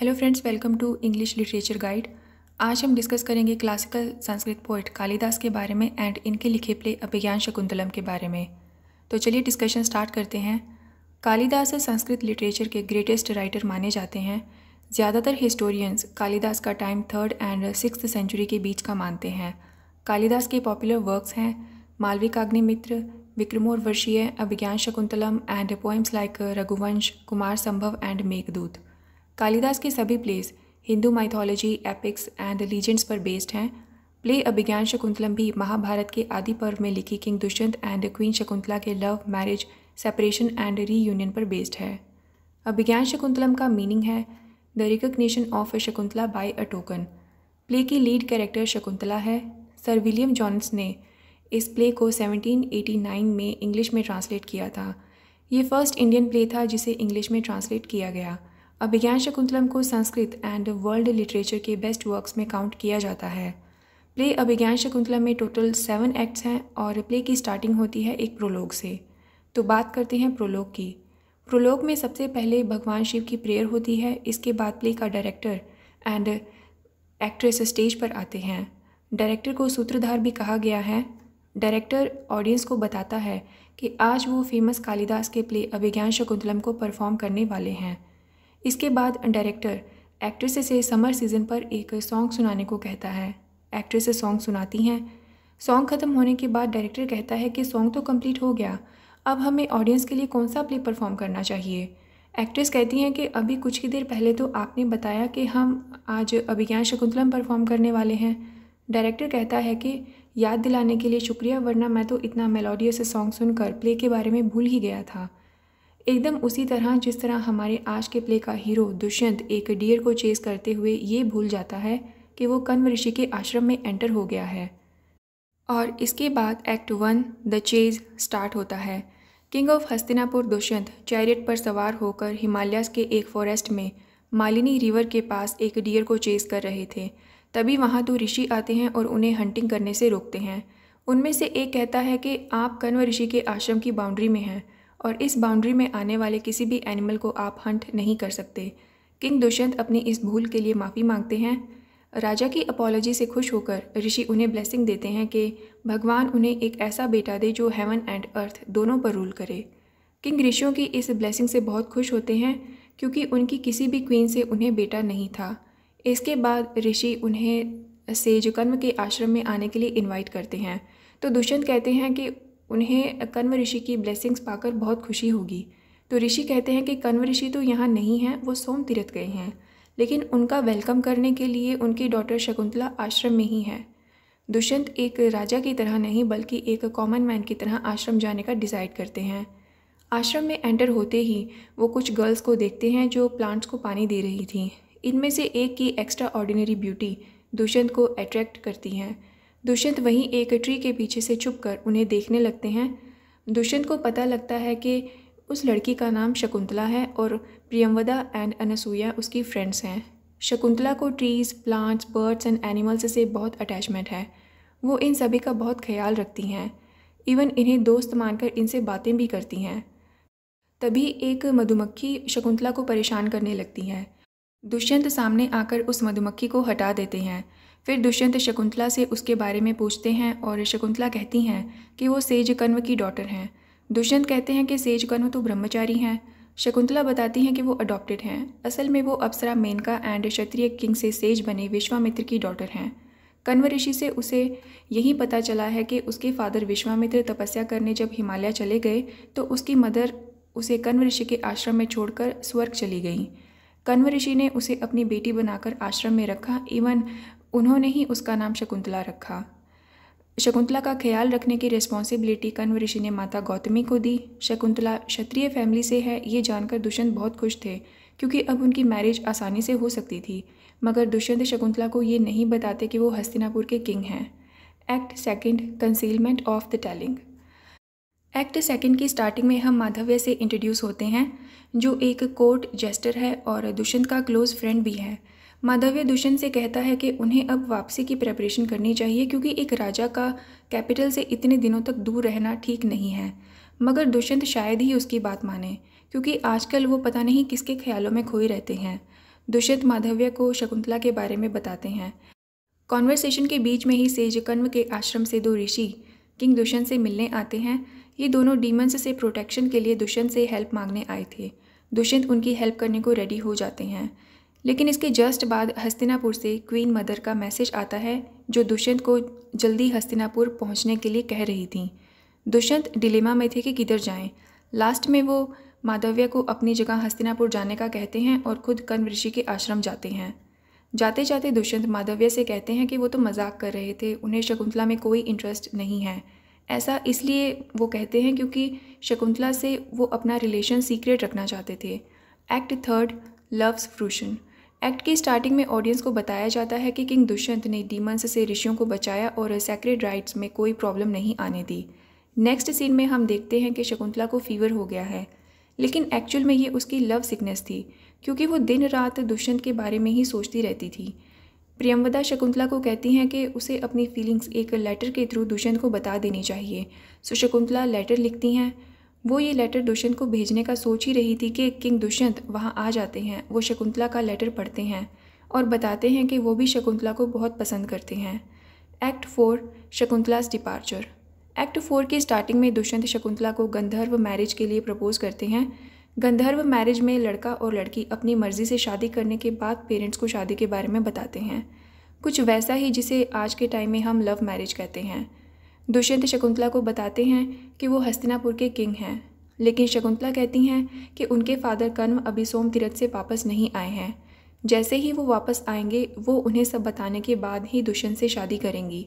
hello friends welcome to English literature guide आज हम discuss करेंगे क्लासिकल संस्कृत पोइट कालिदास के बारे में एंड इनके लिखे प्ले अभिज्ञान शकुंतलम के बारे में तो चलिए डिस्कशन स्टार्ट करते हैं कालिदास संस्कृत लिटरेचर के ग्रेटेस्ट राइटर माने जाते हैं ज़्यादातर हिस्टोरियंस कालिदास का time third and six century के बीच का मानते हैं कालिदास के पॉपुलर वर्क्स हैं Malavikagnimitram Vikramorvashiyam Abhijnana Shakuntalam and poems like Raghuvamsha Kumarasambhava and Meghaduta Kalidas के सभी plays Hindu mythology epics and legends पर बेस्ड हैं प्ले अभिज्ञान शकुंतलम भी महाभारत के आदि पर्व में लिखी king Dushyanta and queen Shakuntala के love marriage separation and reunion पर बेस्ड है अभिज्ञान शकुंतलम का मीनिंग है the recognition of a Shakuntala by a token play की लीड कैरेक्टर शकुंतला है सर विलियम जॉन्स ने इस प्ले को 1789 में इंग्लिश में ट्रांसलेट किया था ये फर्स्ट इंडियन प्ले था जिसे इंग्लिश में ट्रांसलेट किया गया अभिज्ञान शकुंतलम को संस्कृत एंड वर्ल्ड लिटरेचर के बेस्ट वर्क्स में काउंट किया जाता है प्ले अभिज्ञान शकुंतलम में टोटल सेवन एक्ट्स हैं और प्ले की स्टार्टिंग होती है एक प्रोलोग से तो बात करते हैं प्रोलोग की प्रोलोग में सबसे पहले भगवान शिव की प्रेयर होती है इसके बाद प्ले का डायरेक्टर एंड एक्ट्रेस स्टेज पर आते हैं डायरेक्टर को सूत्रधार भी कहा गया है डायरेक्टर ऑडियंस को बताता है कि आज वो फेमस कालिदास के प्ले अभिज्ञान शकुंतलम को परफॉर्म करने वाले हैं इसके बाद डायरेक्टर एक्ट्रेस से समर सीज़न पर एक सॉन्ग सुनाने को कहता है एक्ट्रेस सॉन्ग सुनाती हैं सॉन्ग ख़त्म होने के बाद डायरेक्टर कहता है कि सॉन्ग तो कंप्लीट हो गया अब हमें ऑडियंस के लिए कौन सा प्ले परफॉर्म करना चाहिए एक्ट्रेस कहती हैं कि अभी कुछ ही देर पहले तो आपने बताया कि हम आज अभिज्ञान शकुंतलम परफॉर्म करने वाले हैं डायरेक्टर कहता है कि याद दिलाने के लिए शुक्रिया वरना मैं तो इतना मेलोडियस सॉन्ग सुनकर प्ले के बारे में भूल ही गया था एकदम उसी तरह जिस तरह हमारे आज के प्ले का हीरो दुष्यंत एक डियर को चेस करते हुए ये भूल जाता है कि वो कन्व ऋषि के आश्रम में एंटर हो गया है और इसके बाद act one the chase start होता है king of Hastinapur Dushyanta chariot पर सवार होकर हिमालयस के एक फॉरेस्ट में मालिनी रिवर के पास एक डियर को चेस कर रहे थे तभी वहाँ दो तो ऋषि आते हैं और उन्हें हंटिंग करने से रोकते हैं उनमें से एक कहता है कि आप कन्व ऋषि के आश्रम की बाउंड्री में हैं और इस बाउंड्री में आने वाले किसी भी एनिमल को आप हंट नहीं कर सकते किंग दुष्यंत अपनी इस भूल के लिए माफ़ी मांगते हैं राजा की अपोलॉजी से खुश होकर ऋषि उन्हें ब्लेसिंग देते हैं कि भगवान उन्हें एक ऐसा बेटा दे जो हेवन एंड अर्थ दोनों पर रूल करे किंग ऋषियों की इस ब्लेसिंग से बहुत खुश होते हैं क्योंकि उनकी किसी भी क्वीन से उन्हें बेटा नहीं था इसके बाद ऋषि उन्हें सेजकन्व के आश्रम में आने के लिए इनवाइट करते हैं तो दुष्यंत कहते हैं कि उन्हें कन्व ऋषि की ब्लेसिंग्स पाकर बहुत खुशी होगी तो ऋषि कहते हैं कि कन्व ऋषि तो यहाँ नहीं हैं वो सोम तीर्थ गए हैं लेकिन उनका वेलकम करने के लिए उनकी डॉटर शकुंतला आश्रम में ही है दुष्यंत एक राजा की तरह नहीं बल्कि एक कॉमन मैन की तरह आश्रम जाने का डिसाइड करते हैं आश्रम में एंटर होते ही वो कुछ गर्ल्स को देखते हैं जो प्लांट्स को पानी दे रही थी इनमें से एक की एक्स्ट्रा ऑर्डिनरी ब्यूटी दुष्यंत को अट्रैक्ट करती हैं दुष्यंत वहीं एक ट्री के पीछे से छुप कर उन्हें देखने लगते हैं दुष्यंत को पता लगता है कि उस लड़की का नाम शकुंतला है और प्रियमवदा एंड अनसूया उसकी फ्रेंड्स हैं शकुंतला को trees plants birds and animals से बहुत अटैचमेंट है वो इन सभी का बहुत ख्याल रखती हैं इवन इन्हें दोस्त मानकर इनसे बातें भी करती हैं तभी एक मधुमक्खी शकुंतला को परेशान करने लगती है दुष्यंत सामने आकर उस मधुमक्खी को हटा देते हैं फिर दुष्यंत शकुंतला से उसके बारे में पूछते हैं और शकुंतला कहती हैं कि वो सेज कन्व की डॉटर हैं दुष्यंत कहते हैं कि सेज कन्व तो ब्रह्मचारी हैं शकुंतला बताती हैं कि वो अडॉप्टेड हैं असल में वो अप्सरा मेनका एंड क्षत्रिय किंग से सेज बने विश्वामित्र की डॉटर हैं कन्व ऋषि से उसे यही पता चला है कि उसके फादर विश्वामित्र तपस्या करने जब हिमालय चले गए तो उसकी मदर उसे कन्व ऋषि के आश्रम में छोड़कर स्वर्ग चली गई कन्व ऋषि ने उसे अपनी बेटी बनाकर आश्रम में रखा इवन उन्होंने ही उसका नाम शकुंतला रखा शकुंतला का ख्याल रखने की रिस्पॉन्सिबिलिटी कन्व ऋषि ने माता गौतमी को दी शकुंतला क्षत्रिय फैमिली से है ये जानकर दुष्यंत बहुत खुश थे क्योंकि अब उनकी मैरिज आसानी से हो सकती थी मगर दुष्यंत शकुंतला को ये नहीं बताते कि वो हस्तिनापुर के किंग हैं act second concealment of the telling act second की स्टार्टिंग में हम माधव्य से इंट्रोड्यूस होते हैं जो एक कोर्ट जेस्टर है और दुष्यंत का क्लोज फ्रेंड भी है माधव्य दूषण से कहता है कि उन्हें अब वापसी की प्रेपरेशन करनी चाहिए क्योंकि एक राजा का कैपिटल से इतने दिनों तक दूर रहना ठीक नहीं है मगर दुष्यंत शायद ही उसकी बात माने क्योंकि आजकल वो पता नहीं किसके ख्यालों में खोए रहते हैं दुष्यंत माधव्य को शकुंतला के बारे में बताते हैं कॉन्वर्सेशन के बीच में ही सेज कन्व के आश्रम से दो ऋषि किंग दुष्यंत से मिलने आते हैं ये दोनों डीमंस से प्रोटेक्शन के लिए दुष्यंत से हेल्प मांगने आए थे दुष्यंत उनकी हेल्प करने को रेडी हो जाते हैं लेकिन इसके जस्ट बाद हस्तिनापुर से क्वीन मदर का मैसेज आता है जो दुष्यंत को जल्दी हस्तिनापुर पहुंचने के लिए कह रही थी दुष्यंत डिलेमा में थे कि किधर जाएं लास्ट में वो माधव्य को अपनी जगह हस्तिनापुर जाने का कहते हैं और खुद कन्व ऋषि के आश्रम जाते हैं जाते जाते दुष्यंत माधव्य से कहते हैं कि वो तो मजाक कर रहे थे उन्हें शकुंतला में कोई इंटरेस्ट नहीं है ऐसा इसलिए वो कहते हैं क्योंकि शकुंतला से वो अपना रिलेशन सीक्रेट रखना चाहते थे act third love's fruition act की स्टार्टिंग में ऑडियंस को बताया जाता है कि किंग दुष्यंत ने डीमंस से ऋषियों को बचाया और सेक्रेड राइट्स में कोई प्रॉब्लम नहीं आने दी नेक्स्ट सीन में हम देखते हैं कि शकुंतला को फीवर हो गया है लेकिन एक्चुअल में ये उसकी लव सिकनेस थी क्योंकि वो दिन रात दुष्यंत के बारे में ही सोचती रहती थी प्रियमवदा शकुंतला को कहती हैं कि उसे अपनी फीलिंग्स एक लेटर के थ्रू दुष्यंत को बता देनी चाहिए सो शकुंतला लेटर लिखती हैं वो ये लेटर दुष्यंत को भेजने का सोच ही रही थी कि किंग दुष्यंत वहाँ आ जाते हैं वो शकुंतला का लेटर पढ़ते हैं और बताते हैं कि वो भी शकुंतला को बहुत पसंद करते हैं act four Shakuntala's departure act four की स्टार्टिंग में दुष्यंत शकुंतला को गंधर्व मैरिज के लिए प्रपोज करते हैं गंधर्व मैरिज में लड़का और लड़की अपनी मर्ज़ी से शादी करने के बाद पेरेंट्स को शादी के बारे में बताते हैं कुछ वैसा ही जिसे आज के टाइम में हम लव मैरिज कहते हैं दुष्यंत शकुंतला को बताते हैं कि वो हस्तिनापुर के किंग हैं लेकिन शकुंतला कहती हैं कि उनके फादर कर्म अभी सोम तीरथ से वापस नहीं आए हैं जैसे ही वो वापस आएंगे वो उन्हें सब बताने के बाद ही दुष्यंत से शादी करेंगी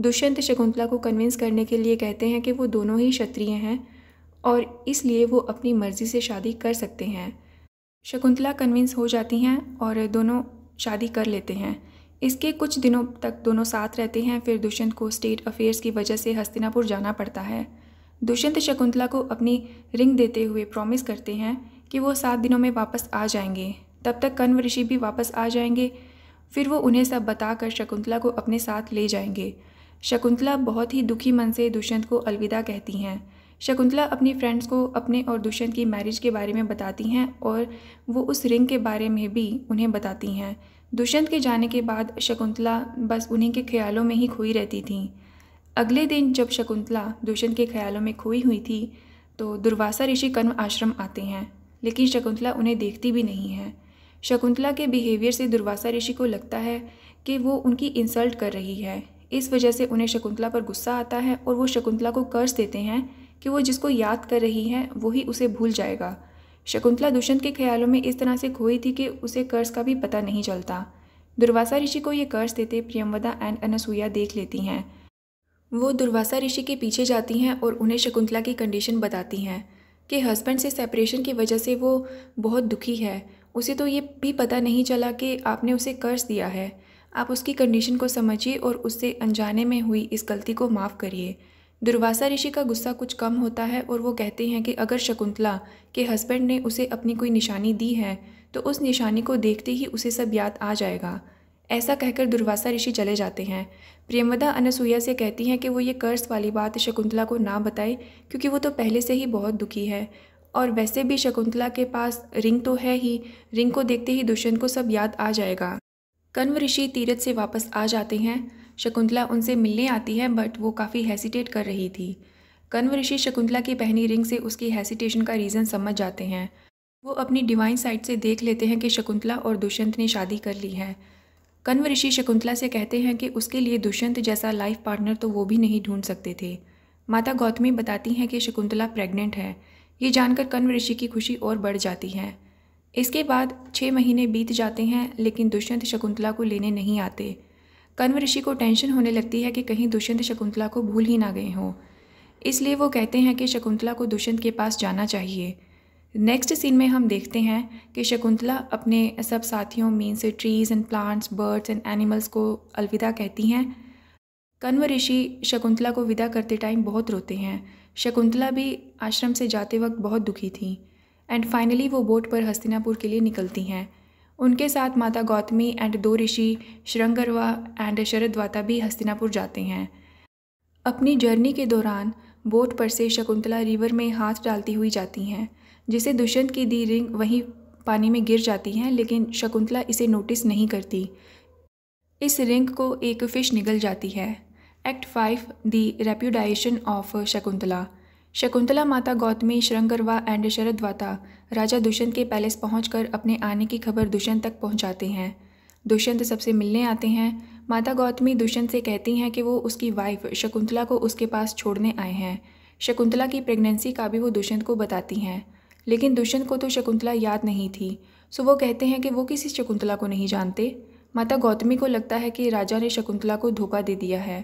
दुष्यंत शकुंतला को कन्विंस करने के लिए कहते हैं कि वो दोनों ही क्षत्रिय हैं और इसलिए वो अपनी मर्ज़ी से शादी कर सकते हैं शकुंतला कन्विंस हो जाती हैं और दोनों शादी कर लेते हैं इसके कुछ दिनों तक दोनों साथ रहते हैं फिर दुष्यंत को स्टेट अफेयर्स की वजह से हस्तिनापुर जाना पड़ता है दुष्यंत शकुंतला को अपनी रिंग देते हुए प्रॉमिस करते हैं कि वो सात दिनों में वापस आ जाएंगे तब तक कन्व ऋषि भी वापस आ जाएंगे फिर वो उन्हें सब बताकर शकुंतला को अपने साथ ले जाएंगे शकुंतला बहुत ही दुखी मन से दुष्यंत को अलविदा कहती हैं शकुंतला अपनी फ्रेंड्स को अपने और दुष्यंत की मैरिज के बारे में बताती हैं और वो उस रिंग के बारे में भी उन्हें बताती हैं दुष्यंत के जाने के बाद शकुंतला बस उन्हीं के ख्यालों में ही खोई रहती थी अगले दिन जब शकुंतला दुष्यंत के ख्यालों में खोई हुई थी तो दुर्वासा ऋषि कर्म आश्रम आते हैं लेकिन शकुंतला उन्हें देखती भी नहीं है शकुंतला के बिहेवियर से दुर्वासा ऋषि को लगता है कि वो उनकी इंसल्ट कर रही है इस वजह से उन्हें शकुंतला पर गुस्सा आता है और वो शकुंतला को कर्ज देते हैं कि वो जिसको याद कर रही हैं वही उसे भूल जाएगा शकुंतला दुष्यंत के ख्यालों में इस तरह से खोई थी कि उसे कर्ज का भी पता नहीं चलता दुर्वासा ऋषि को ये कर्ज देते प्रियमवदा एंड अनसुईया देख लेती हैं वो दुर्वासा ऋषि के पीछे जाती हैं और उन्हें शकुंतला की कंडीशन बताती हैं कि हस्बैंड से सेपरेशन की वजह से वो बहुत दुखी है उसे तो ये भी पता नहीं चला कि आपने उसे कर्ज दिया है आप उसकी कंडीशन को समझिए और उससे अनजाने में हुई इस गलती को माफ़ करिए दुर्वासा ऋषि का गुस्सा कुछ कम होता है और वो कहते हैं कि अगर शकुंतला के हस्बैंड ने उसे अपनी कोई निशानी दी है तो उस निशानी को देखते ही उसे सब याद आ जाएगा ऐसा कहकर दुर्वासा ऋषि चले जाते हैं प्रेमवदा अनसुईया से कहती हैं कि वो ये कर्ज वाली बात शकुंतला को ना बताए क्योंकि वो तो पहले से ही बहुत दुखी है और वैसे भी शकुंतला के पास रिंग तो है ही रिंग को देखते ही दुष्यंत को सब याद आ जाएगा कन्व ऋषि तीरथ से वापस आ जाते हैं शकुंतला उनसे मिलने आती है बट वो काफ़ी हेसिटेट कर रही थी कन्व ऋषि शकुंतला की पहनी रिंग से उसकी हेसिटेशन का रीज़न समझ जाते हैं वो अपनी डिवाइन साइड से देख लेते हैं कि शकुंतला और दुष्यंत ने शादी कर ली है कन्व ऋषि शकुंतला से कहते हैं कि उसके लिए दुष्यंत जैसा लाइफ पार्टनर तो वो भी नहीं ढूंढ सकते थे माता गौतमी बताती हैं कि शकुंतला प्रेग्नेंट है ये जानकर कन्व ऋषि की खुशी और बढ़ जाती है इसके बाद छः महीने बीत जाते हैं लेकिन दुष्यंत शकुंतला को लेने नहीं आते कन्व ऋषि को टेंशन होने लगती है कि कहीं दुष्यंत शकुंतला को भूल ही ना गए हों इसलिए वो कहते हैं कि शकुंतला को दुष्यंत के पास जाना चाहिए नेक्स्ट सीन में हम देखते हैं कि शकुंतला अपने सब साथियों means trees and plants birds and animals को अलविदा कहती हैं कन्व ऋषि शकुंतला को विदा करते टाइम बहुत रोते हैं शकुंतला भी आश्रम से जाते वक्त बहुत दुखी थी एंड फाइनली वो बोट पर हस्तिनापुर के लिए निकलती हैं उनके साथ माता गौतमी एंड दो ऋषि श्रृंगरवा एंड शरदवाता भी हस्तिनापुर जाते हैं अपनी जर्नी के दौरान बोट पर से शकुंतला रिवर में हाथ डालती हुई जाती हैं जिसे दुष्यंत की दी रिंग वहीं पानी में गिर जाती हैं लेकिन शकुंतला इसे नोटिस नहीं करती इस रिंग को एक फ़िश निगल जाती है act five the repudiation of Shakuntala Shakuntala Mata Gautami Sharngarava and Sharadvata राजा दुष्यंत के पैलेस पहुंचकर अपने आने की खबर दुष्यंत तक पहुंचाते हैं दुष्यंत सबसे मिलने आते हैं माता गौतमी दुष्यंत से कहती हैं कि वो उसकी वाइफ शकुंतला को उसके पास छोड़ने आए हैं शकुंतला की प्रेगनेंसी का भी वो दुष्यंत को बताती हैं लेकिन दुष्यंत को तो शकुंतला याद नहीं थी सो वो कहते हैं कि वो किसी शकुंतला को नहीं जानते माता गौतमी को लगता है कि राजा ने शकुंतला को धोखा दे दिया है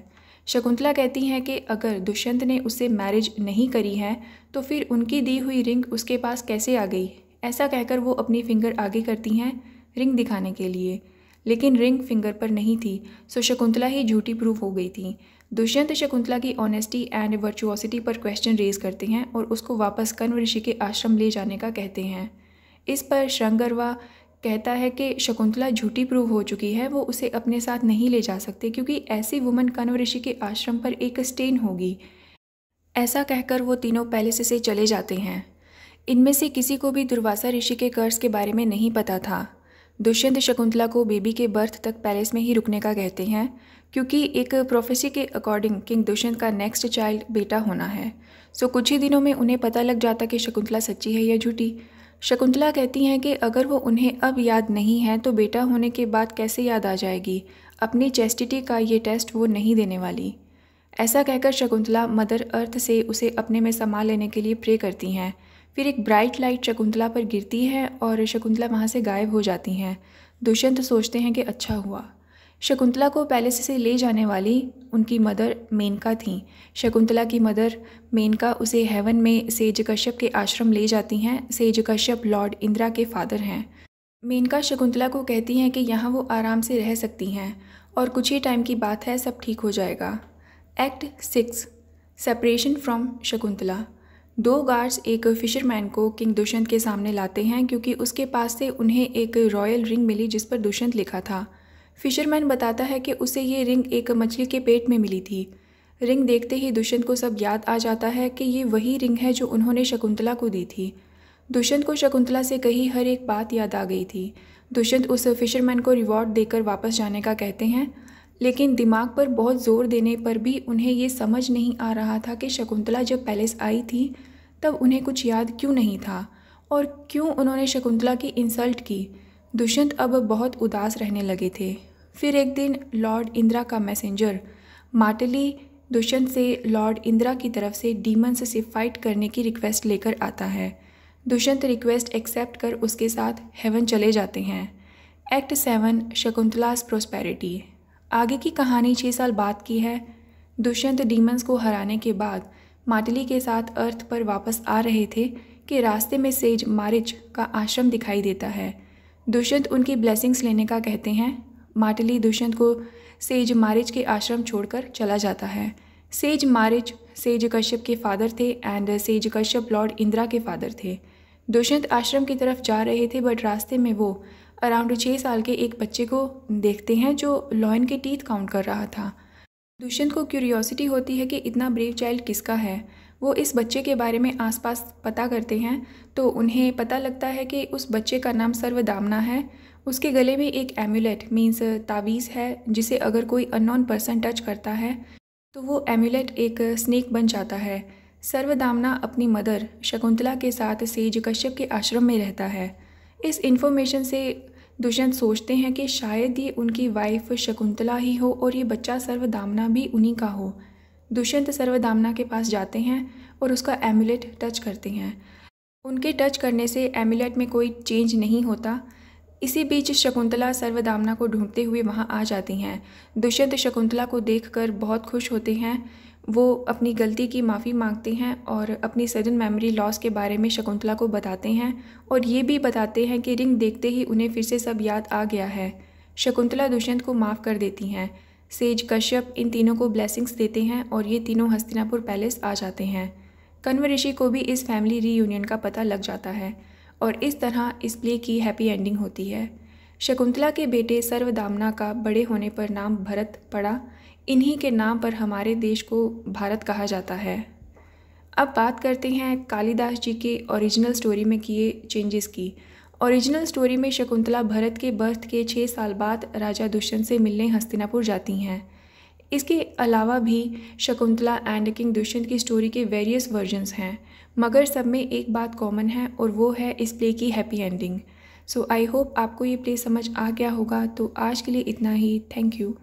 शकुंतला कहती हैं कि अगर दुष्यंत ने उसे मैरिज नहीं करी है तो फिर उनकी दी हुई रिंग उसके पास कैसे आ गई ऐसा कहकर वो अपनी फिंगर आगे करती हैं रिंग दिखाने के लिए लेकिन रिंग फिंगर पर नहीं थी सो शकुंतला ही झूठी प्रूफ हो गई थी दुष्यंत शकुंतला की ऑनेस्टी एंड वर्चुअसिटी पर क्वेश्चन रेज करते हैं और उसको वापस कर्ण ऋषि के आश्रम ले जाने का कहते हैं इस पर श्रृंगरवा कहता है कि शकुंतला झूठी प्रूव हो चुकी है वो उसे अपने साथ नहीं ले जा सकते क्योंकि ऐसी वुमन कन्व ऋषि के आश्रम पर एक स्टेन होगी ऐसा कहकर वो तीनों पैलेस से चले जाते हैं इनमें से किसी को भी दुर्वासा ऋषि के कर्ज के बारे में नहीं पता था दुष्यंत शकुंतला को बेबी के बर्थ तक पैलेस में ही रुकने का कहते हैं क्योंकि एक प्रोफेसी के अकॉर्डिंग किंग दुष्यंत का नेक्स्ट चाइल्ड बेटा होना है सो कुछ ही दिनों में उन्हें पता लग जाता कि शकुंतला सच्ची है या झूठी शकुंतला कहती हैं कि अगर वो उन्हें अब याद नहीं है तो बेटा होने के बाद कैसे याद आ जाएगी अपनी चेस्टिटी का ये टेस्ट वो नहीं देने वाली ऐसा कहकर शकुंतला मदर अर्थ से उसे अपने में समा लेने के लिए प्रे करती हैं फिर एक ब्राइट लाइट शकुंतला पर गिरती है और शकुंतला वहाँ से गायब हो जाती हैं दुष्यंत सोचते हैं कि अच्छा हुआ शकुंतला को पैलेस से ले जाने वाली उनकी मदर मेनका थीं शकुंतला की मदर मेनका उसे हेवन में सेज कश्यप के आश्रम ले जाती हैं सेज कश्यप लॉर्ड इंदिरा के फादर हैं मेनका शकुंतला को कहती हैं कि यहाँ वो आराम से रह सकती हैं और कुछ ही टाइम की बात है सब ठीक हो जाएगा act six separation from Shakuntala दो गार्ड्स एक फिशरमैन को किंग दुष्यंत के सामने लाते हैं क्योंकि उसके पास से उन्हें एक रॉयल रिंग मिली जिस पर दुष्यंत लिखा था फिशरमैन बताता है कि उसे ये रिंग एक मछली के पेट में मिली थी रिंग देखते ही दुष्यंत को सब याद आ जाता है कि ये वही रिंग है जो उन्होंने शकुंतला को दी थी दुष्यंत को शकुंतला से कही हर एक बात याद आ गई थी दुष्यंत उस फिशरमैन को रिवॉर्ड देकर वापस जाने का कहते हैं लेकिन दिमाग पर बहुत जोर देने पर भी उन्हें ये समझ नहीं आ रहा था कि शकुंतला जब पैलेस आई थी तब उन्हें कुछ याद क्यों नहीं था और क्यों उन्होंने शकुंतला की इंसल्ट की दुष्यंत अब बहुत उदास रहने लगे थे फिर एक दिन लॉर्ड इंदिरा का मैसेंजर माटली दुष्यंत से लॉर्ड इंदिरा की तरफ से डीमंस से फाइट करने की रिक्वेस्ट लेकर आता है दुष्यंत रिक्वेस्ट एक्सेप्ट कर उसके साथ हेवन चले जाते हैं एक्ट सेवन शकुंतलास प्रोस्पेरिटी आगे की कहानी छः साल बाद की है दुष्यंत डीमंस को हराने के बाद माटली के साथ अर्थ पर वापस आ रहे थे कि रास्ते में सेज मारिच का आश्रम दिखाई देता है दुष्यंत उनकी ब्लेसिंग्स लेने का कहते हैं माटली दुष्यंत को सेज मारिज के आश्रम छोड़कर चला जाता है सेज मारिज सेज कश्यप के फादर थे and sage Kashyap lord Indra के फादर थे दुष्यंत आश्रम की तरफ जा रहे थे बट रास्ते में वो अराउंड छः साल के एक बच्चे को देखते हैं जो लॉयन के टीथ काउंट कर रहा था दुष्यंत को क्यूरियोसिटी होती है कि इतना ब्रेव चाइल्ड किसका है वो इस बच्चे के बारे में आसपास पता करते हैं तो उन्हें पता लगता है कि उस बच्चे का नाम सर्वदामना है उसके गले में एक एम्यूलेट मीन्स तावीज़ है जिसे अगर कोई अननोन पर्सन टच करता है तो वो एम्यूलेट एक स्नेक बन जाता है सर्वदामना अपनी मदर शकुंतला के साथ सेज कश्यप के आश्रम में रहता है इस इन्फॉर्मेशन से दुष्यंत सोचते हैं कि शायद ये उनकी वाइफ शकुंतला ही हो और ये बच्चा सर्वदामना भी उन्हीं का हो दुष्यंत सर्वदामना के पास जाते हैं और उसका एमुलेट टच करते हैं उनके टच करने से एमुलेट में कोई चेंज नहीं होता इसी बीच शकुंतला सर्वदामना को ढूंढते हुए वहाँ आ जाती हैं दुष्यंत शकुंतला को देख बहुत खुश होते हैं वो अपनी गलती की माफ़ी मांगते हैं और अपनी सडन मेमोरी लॉस के बारे में शकुंतला को बताते हैं और ये भी बताते हैं कि रिंग देखते ही उन्हें फिर से सब याद आ गया है शकुंतला दुष्यंत को माफ़ कर देती हैं सेज कश्यप इन तीनों को ब्लेसिंग्स देते हैं और ये तीनों हस्तिनापुर पैलेस आ जाते हैं कन्व ऋषि को भी इस फैमिली रीयूनियन का पता लग जाता है और इस तरह इस प्ले की हैप्पी एंडिंग होती है शकुंतला के बेटे सर्वदामना का बड़े होने पर नाम भरत पड़ा इन्हीं के नाम पर हमारे देश को भारत कहा जाता है अब बात करते हैं कालिदास जी के ओरिजिनल स्टोरी में किए चेंजेस की ओरिजिनल स्टोरी में शकुंतला भरत के बर्थ के छः साल बाद राजा दुष्यंत से मिलने हस्तिनापुर जाती हैं इसके अलावा भी शकुंतला एंड किंग दुष्यंत की स्टोरी के वेरियस वर्जन्स हैं मगर सब में एक बात कॉमन है और वो है इस प्ले की happy ending so I hope आपको ये प्ले समझ आ गया होगा तो आज के लिए इतना ही थैंक यू